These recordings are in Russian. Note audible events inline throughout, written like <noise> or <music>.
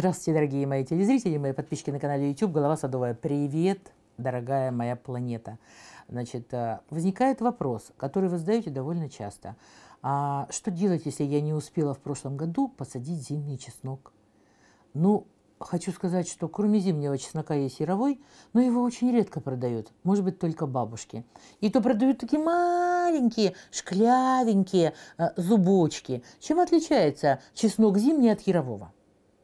Здравствуйте, дорогие мои телезрители, мои подписчики на канале YouTube «Голова Садовая». Привет, дорогая моя планета. Значит, э, возникает вопрос, который вы задаете довольно часто. А что делать, если я не успела в прошлом году посадить зимний чеснок? Ну, хочу сказать, что кроме зимнего чеснока есть яровой, но его очень редко продают. Может быть, только бабушки. И то продают такие маленькие, шклявенькие э, зубочки. Чем отличается чеснок зимний от ярового?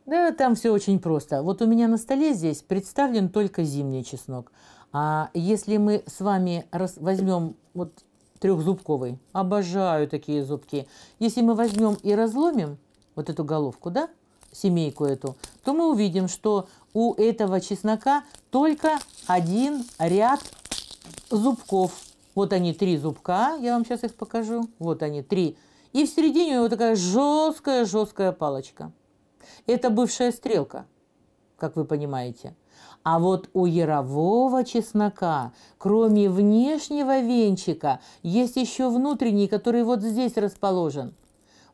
Да, там все очень просто. Вот у меня на столе здесь представлен только зимний чеснок. А если мы с вами раз возьмем вот трехзубковый, обожаю такие зубки. Если мы возьмем и разломим вот эту головку, да, семейку эту, то мы увидим, что у этого чеснока только один ряд зубков. Вот они три зубка, я вам сейчас их покажу. Вот они три. И в середине у него такая жесткая-жесткая палочка. Это бывшая стрелка, как вы понимаете. А вот у ярового чеснока, кроме внешнего венчика, есть еще внутренний, который вот здесь расположен –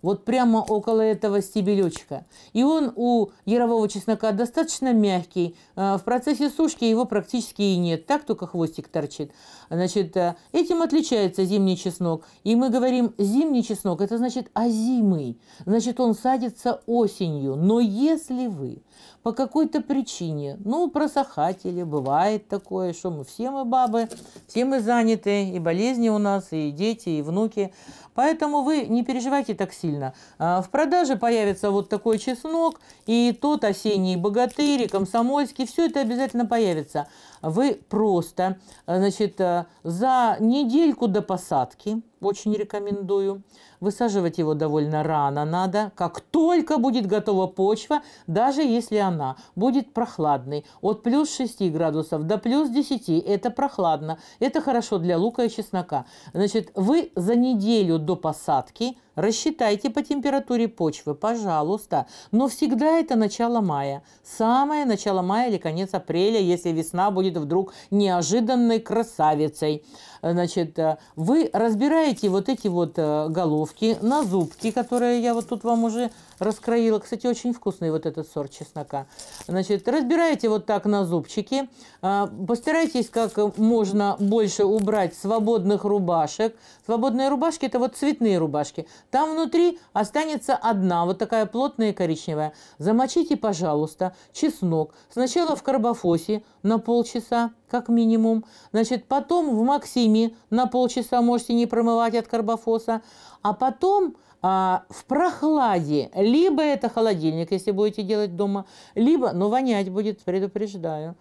вот прямо около этого стебелечка. И он у ярового чеснока достаточно мягкий. А, в процессе сушки его практически и нет. Так только хвостик торчит. Значит, а, этим отличается зимний чеснок. И мы говорим «зимний чеснок» – это значит «озимый». Значит, он садится осенью. Но если вы по какой-то причине, ну, просохатели, бывает такое, что мы все мы бабы, все мы заняты, и болезни у нас, и дети, и внуки. Поэтому вы не переживайте так сильно сильно. А, в продаже появится вот такой чеснок, и тот осенний богатырь, и комсомольский, все это обязательно появится. Вы просто, а, значит, а, за недельку до посадки очень рекомендую. Высаживать его довольно рано надо, как только будет готова почва, даже если она будет прохладной. От плюс 6 градусов до плюс 10 – это прохладно. Это хорошо для лука и чеснока. Значит, вы за неделю до посадки рассчитайте по температуре почвы, пожалуйста. Но всегда это начало мая. Самое начало мая или конец апреля, если весна будет вдруг неожиданной красавицей. Значит, э, вы разбираете эти вот эти вот э, головки на зубки, которые я вот тут вам уже раскроила. Кстати, очень вкусный вот этот сорт чеснока. Значит, разбирайте вот так на зубчики. А, постарайтесь как можно больше убрать свободных рубашек. Свободные рубашки – это вот цветные рубашки. Там внутри останется одна, вот такая плотная коричневая. Замочите, пожалуйста, чеснок. Сначала в карбофосе на полчаса, как минимум. Значит, потом в Максиме на полчаса можете не промывать от карбофоса. А потом а, в прохладе. Либо это холодильник, если будете делать дома, либо, но ну, вонять будет, предупреждаю.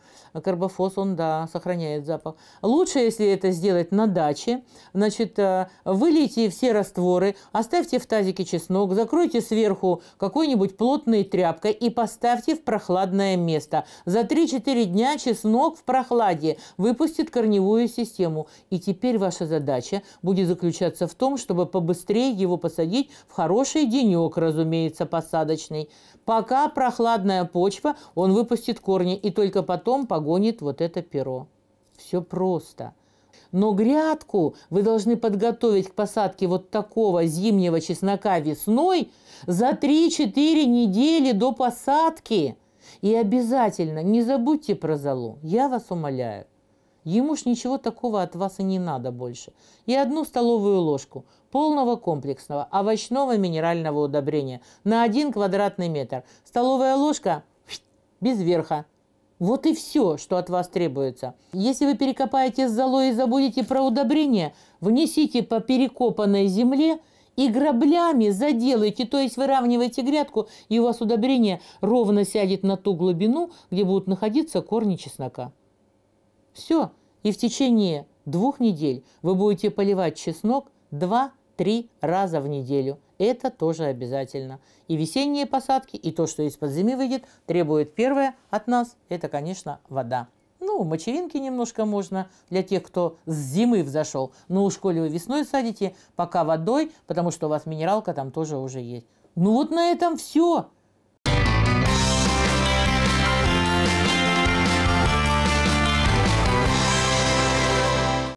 Карбофос, он, да, сохраняет запах. Лучше, если это сделать на даче, значит, э, вылейте все растворы, оставьте в тазике чеснок, закройте сверху какой-нибудь плотной тряпкой и поставьте в прохладное место. За 3-4 дня чеснок в прохладе выпустит корневую систему. И теперь ваша задача будет заключаться в том, чтобы побыстрее его посадить в хороший денек, разумеется, посадочный. Пока прохладная почва, он выпустит корни и только потом погонит вот это перо. Все просто. Но грядку вы должны подготовить к посадке вот такого зимнего чеснока весной за 3-4 недели до посадки. И обязательно не забудьте про золу, я вас умоляю. Ему ж ничего такого от вас и не надо больше. И одну столовую ложку полного комплексного овощного минерального удобрения на один квадратный метр. Столовая ложка <sniffs> без верха. Вот и все, что от вас требуется. Если вы перекопаете с золой и забудете про удобрение, внесите по перекопанной земле и граблями заделайте, то есть выравниваете грядку, и у вас удобрение ровно сядет на ту глубину, где будут находиться корни чеснока. Все, и в течение двух недель вы будете поливать чеснок 2-3 раза в неделю. Это тоже обязательно. И весенние посадки, и то, что из-под зимы выйдет, требует первое от нас, это, конечно, вода. Ну, мочевинки немножко можно для тех, кто с зимы взошел. Но уж коли вы весной садите, пока водой, потому что у вас минералка там тоже уже есть. Ну вот на этом все.